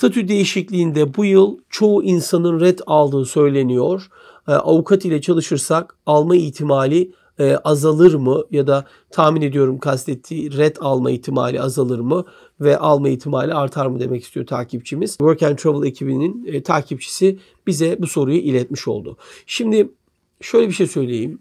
Statü değişikliğinde bu yıl çoğu insanın red aldığı söyleniyor. Ee, avukat ile çalışırsak alma ihtimali e, azalır mı ya da tahmin ediyorum kastettiği red alma ihtimali azalır mı ve alma ihtimali artar mı demek istiyor takipçimiz. Work and Travel ekibinin e, takipçisi bize bu soruyu iletmiş oldu. Şimdi şöyle bir şey söyleyeyim.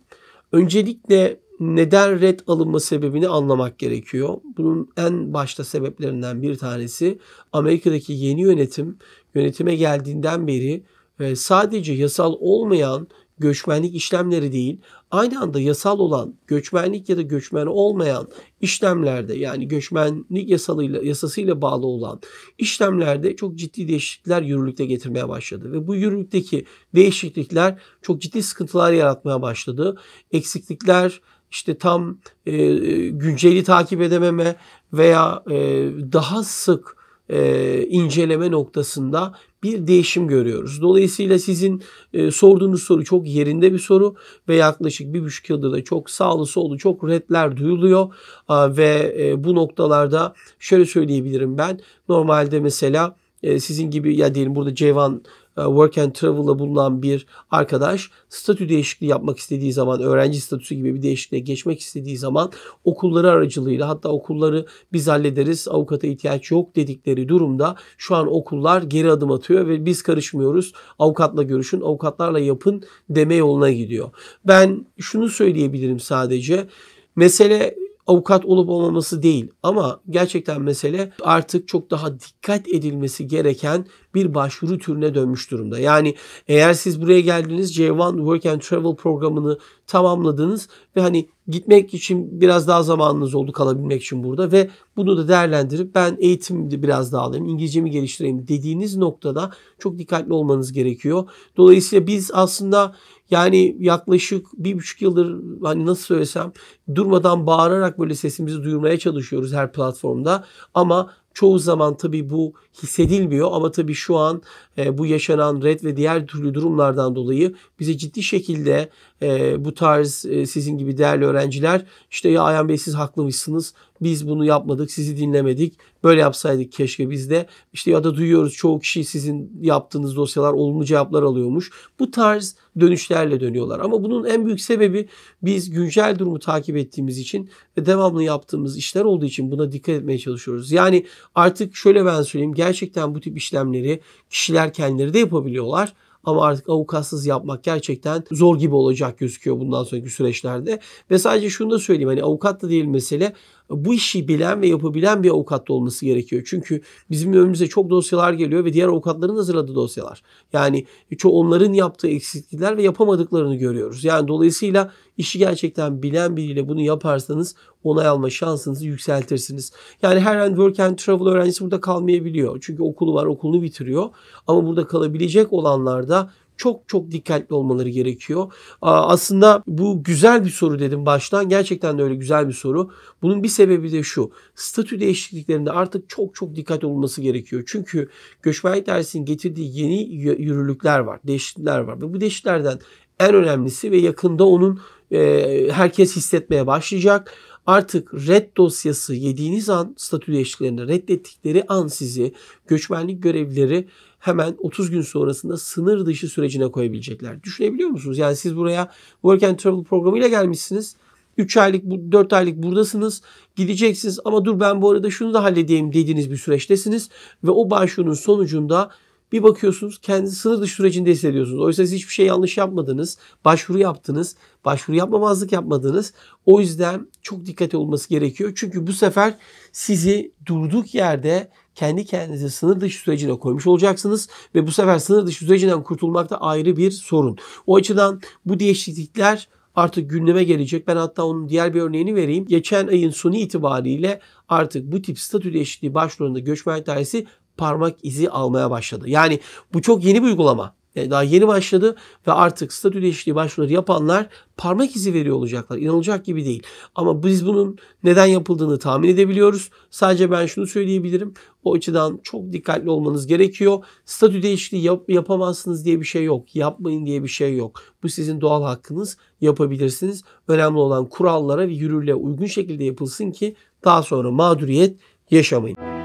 Öncelikle neden red alınma sebebini anlamak gerekiyor. Bunun en başta sebeplerinden bir tanesi Amerika'daki yeni yönetim yönetime geldiğinden beri e, sadece yasal olmayan göçmenlik işlemleri değil, aynı anda yasal olan göçmenlik ya da göçmen olmayan işlemlerde yani göçmenlik yasalıyla yasasıyla bağlı olan işlemlerde çok ciddi değişiklikler yürürlükte getirmeye başladı ve bu yürürlükteki değişiklikler çok ciddi sıkıntılar yaratmaya başladı. Eksiklikler işte tam e, günceli takip edememe veya e, daha sık e, inceleme noktasında bir değişim görüyoruz. Dolayısıyla sizin e, sorduğunuz soru çok yerinde bir soru ve yaklaşık bir buçuk yılda da çok sağlı solu çok redler duyuluyor e, ve e, bu noktalarda şöyle söyleyebilirim ben normalde mesela e, sizin gibi ya diyelim burada Cevan e, work and travel'la bulunan bir arkadaş statü değişikliği yapmak istediği zaman, öğrenci statüsü gibi bir değişikliğe geçmek istediği zaman okulları aracılığıyla hatta okulları biz hallederiz, avukata ihtiyaç yok dedikleri durumda şu an okullar geri adım atıyor ve biz karışmıyoruz. Avukatla görüşün, avukatlarla yapın deme yoluna gidiyor. Ben şunu söyleyebilirim sadece. Mesele avukat olup olmaması değil ama gerçekten mesele artık çok daha dikkat edilmesi gereken bir başvuru türüne dönmüş durumda. Yani eğer siz buraya geldiniz C1 Work and Travel programını tamamladınız ve hani gitmek için biraz daha zamanınız oldu kalabilmek için burada ve bunu da değerlendirip ben eğitimimi biraz daha alayım, İngilizcemi geliştireyim dediğiniz noktada çok dikkatli olmanız gerekiyor. Dolayısıyla biz aslında yani yaklaşık bir buçuk yıldır hani nasıl söylesem durmadan bağırarak böyle sesimizi duyurmaya çalışıyoruz her platformda. Ama çoğu zaman tabii bu hissedilmiyor ama tabii şu an e, bu yaşanan red ve diğer türlü durumlardan dolayı bize ciddi şekilde e, bu tarz e, sizin gibi değerli öğrenciler işte ya Ayhan Bey siz haklıymışsınız biz bunu yapmadık, sizi dinlemedik. Böyle yapsaydık keşke biz de. İşte ya da duyuyoruz çoğu kişi sizin yaptığınız dosyalar olumlu cevaplar alıyormuş. Bu tarz dönüşlerle dönüyorlar. Ama bunun en büyük sebebi biz güncel durumu takip ettiğimiz için ve devamlı yaptığımız işler olduğu için buna dikkat etmeye çalışıyoruz. Yani artık şöyle ben söyleyeyim gerçekten bu tip işlemleri kişiler kendileri de yapabiliyorlar. Ama artık avukatsız yapmak gerçekten zor gibi olacak gözüküyor bundan sonraki süreçlerde. Ve sadece şunu da söyleyeyim hani avukat da değil mesele bu işi bilen ve yapabilen bir avukat da olması gerekiyor. Çünkü bizim önümüze çok dosyalar geliyor ve diğer avukatların hazırladığı dosyalar. Yani e, çoğu onların yaptığı eksiklikler ve yapamadıklarını görüyoruz. Yani dolayısıyla işi gerçekten bilen biriyle bunu yaparsanız onay alma şansınızı yükseltirsiniz. Yani her an work and travel öğrencisi burada kalmayabiliyor. Çünkü okulu var, okulunu bitiriyor. Ama burada kalabilecek olanlar da çok çok dikkatli olmaları gerekiyor. Aslında bu güzel bir soru dedim baştan. Gerçekten de öyle güzel bir soru. Bunun bir sebebi de şu. Statü değişikliklerinde artık çok çok dikkat olması gerekiyor. Çünkü göçmenlik dersinin getirdiği yeni yürürlükler var, değişiklikler var. Ve bu değişikliklerden en önemlisi ve yakında onun herkes hissetmeye başlayacak Artık red dosyası yediğiniz an statü değişiklerini reddettikleri an sizi göçmenlik görevlileri hemen 30 gün sonrasında sınır dışı sürecine koyabilecekler. Düşünebiliyor musunuz? Yani siz buraya Work and Travel programıyla gelmişsiniz. 3 aylık, 4 aylık buradasınız. Gideceksiniz ama dur ben bu arada şunu da halledeyim dediğiniz bir süreçtesiniz. Ve o başvurunun sonucunda bir bakıyorsunuz kendi sınır dışı sürecinde hissediyorsunuz. Oysa siz hiçbir şey yanlış yapmadınız. Başvuru yaptınız. Başvuru yapmamazlık yapmadınız. O yüzden çok dikkate olması gerekiyor. Çünkü bu sefer sizi durduk yerde kendi kendinizi sınır dışı sürecine koymuş olacaksınız ve bu sefer sınır dışı sürecinden kurtulmak da ayrı bir sorun. O açıdan bu değişiklikler artık gündeme gelecek. Ben hatta onun diğer bir örneğini vereyim. Geçen ayın sonu itibariyle artık bu tip statü değişikliği başvurularında göçmenlik dairesi parmak izi almaya başladı. Yani bu çok yeni bir uygulama. Yani e, daha yeni başladı ve artık statü değişikliği başvuruları yapanlar parmak izi veriyor olacaklar. İnanılacak gibi değil. Ama biz bunun neden yapıldığını tahmin edebiliyoruz. Sadece ben şunu söyleyebilirim. O açıdan çok dikkatli olmanız gerekiyor. Statü değişikliği yap- yapamazsınız diye bir şey yok. Yapmayın diye bir şey yok. Bu sizin doğal hakkınız. Yapabilirsiniz. Önemli olan kurallara ve yürürlüğe uygun şekilde yapılsın ki daha sonra mağduriyet yaşamayın.